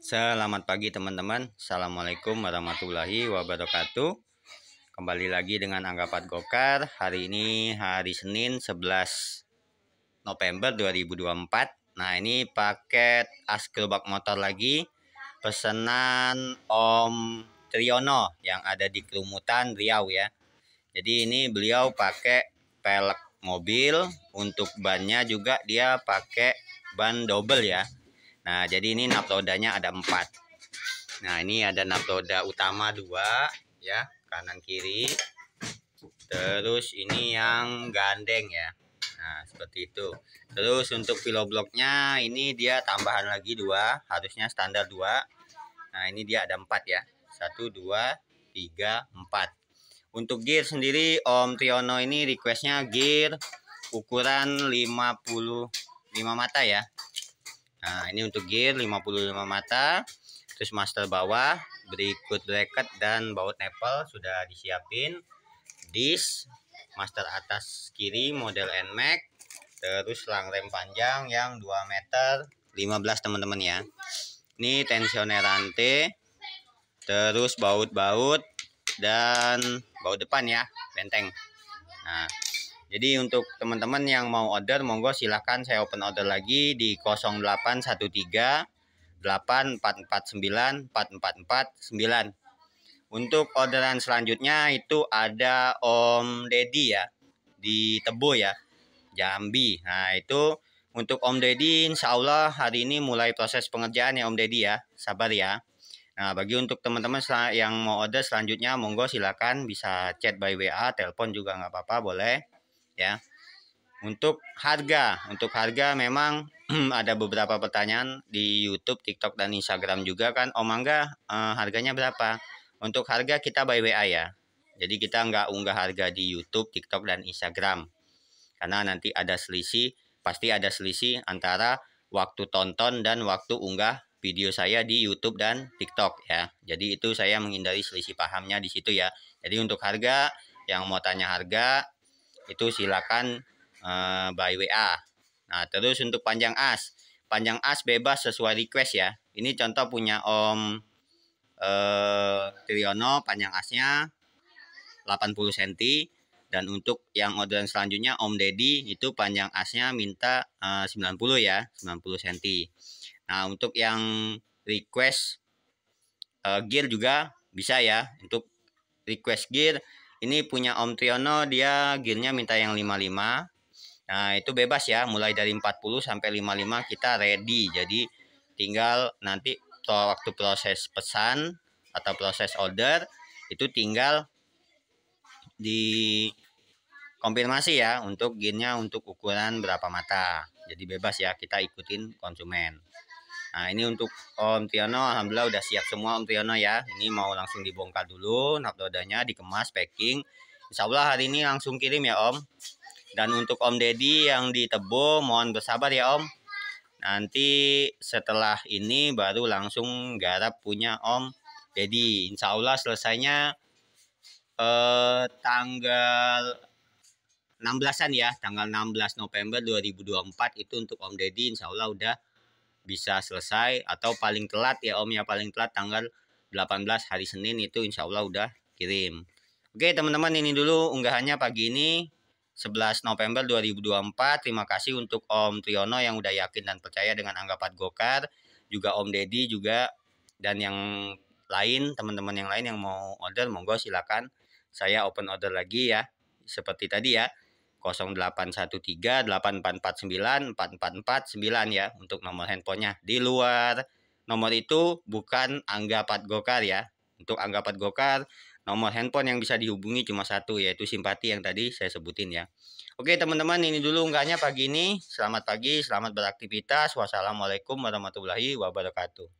Selamat pagi teman-teman Assalamualaikum warahmatullahi wabarakatuh Kembali lagi dengan Anggapat Gokar Hari ini hari Senin 11 November 2024 Nah ini paket as gerobak motor lagi Pesanan Om Triono Yang ada di Kerumutan Riau ya Jadi ini beliau pakai pelek mobil Untuk bannya juga dia pakai ban double ya Nah, jadi ini naptodanya ada empat. Nah, ini ada naptoda utama dua, ya, kanan kiri. Terus ini yang gandeng ya. Nah, seperti itu. Terus untuk pillow blocknya ini dia tambahan lagi dua, harusnya standar dua. Nah, ini dia ada empat ya. Satu, dua, tiga, empat. Untuk gear sendiri Om Triono ini requestnya gear ukuran 50 5 mata ya Nah, ini untuk gear 55 mata. Terus master bawah, berikut bracket dan baut nepel sudah disiapin. Disc, master atas kiri model NMAX. Terus lang rem panjang yang 2 meter 15 teman-teman ya. Ini tensioner rantai. Terus baut-baut dan baut depan ya, benteng. Nah, jadi untuk teman-teman yang mau order monggo silahkan saya open order lagi di 0813 8449 4449. Untuk orderan selanjutnya itu ada Om Deddy ya di Tebo ya Jambi. Nah itu untuk Om Deddy insya Allah hari ini mulai proses pengerjaan ya Om Deddy ya sabar ya. Nah bagi untuk teman-teman yang mau order selanjutnya monggo silahkan bisa chat by WA, telepon juga nggak apa-apa boleh ya. Untuk harga, untuk harga memang ada beberapa pertanyaan di YouTube, TikTok dan Instagram juga kan, Om Angga eh, harganya berapa? Untuk harga kita by WA ya. Jadi kita nggak unggah harga di YouTube, TikTok dan Instagram. Karena nanti ada selisih, pasti ada selisih antara waktu tonton dan waktu unggah video saya di YouTube dan TikTok ya. Jadi itu saya menghindari selisih pahamnya di situ ya. Jadi untuk harga yang mau tanya harga itu silakan uh, by WA. Nah, terus untuk panjang as. Panjang as bebas sesuai request ya. Ini contoh punya Om uh, eh, Triono panjang asnya 80 cm dan untuk yang orderan selanjutnya Om Deddy itu panjang asnya minta eh, uh, 90 ya, 90 cm. Nah, untuk yang request uh, gear juga bisa ya untuk request gear ini punya Om Triono dia gearnya minta yang 55. Nah, itu bebas ya, mulai dari 40 sampai 55 kita ready. Jadi tinggal nanti waktu proses pesan atau proses order itu tinggal di konfirmasi ya untuk gearnya untuk ukuran berapa mata. Jadi bebas ya kita ikutin konsumen. Nah ini untuk Om Tiono Alhamdulillah udah siap semua Om Tiono ya Ini mau langsung dibongkar dulu Naptodanya dikemas packing Insya Allah hari ini langsung kirim ya Om Dan untuk Om Deddy yang di Tebo Mohon bersabar ya Om Nanti setelah ini baru langsung garap punya Om Deddy Insya Allah selesainya eh, tanggal 16-an ya, tanggal 16 November 2024 itu untuk Om Deddy insya Allah udah bisa selesai atau paling telat ya Om ya paling telat tanggal 18 hari Senin itu insya Allah udah kirim. Oke teman-teman ini dulu unggahannya pagi ini 11 November 2024. Terima kasih untuk Om Triono yang udah yakin dan percaya dengan anggapan Gokar, juga Om Deddy juga dan yang lain teman-teman yang lain yang mau order monggo silakan saya open order lagi ya seperti tadi ya 0813-8449-4449 ya untuk nomor handphonenya. Di luar nomor itu bukan Angga gokar ya. Untuk Angga gokar nomor handphone yang bisa dihubungi cuma satu yaitu simpati yang tadi saya sebutin ya. Oke teman-teman ini dulu enggaknya pagi ini. Selamat pagi, selamat beraktivitas. Wassalamualaikum warahmatullahi wabarakatuh.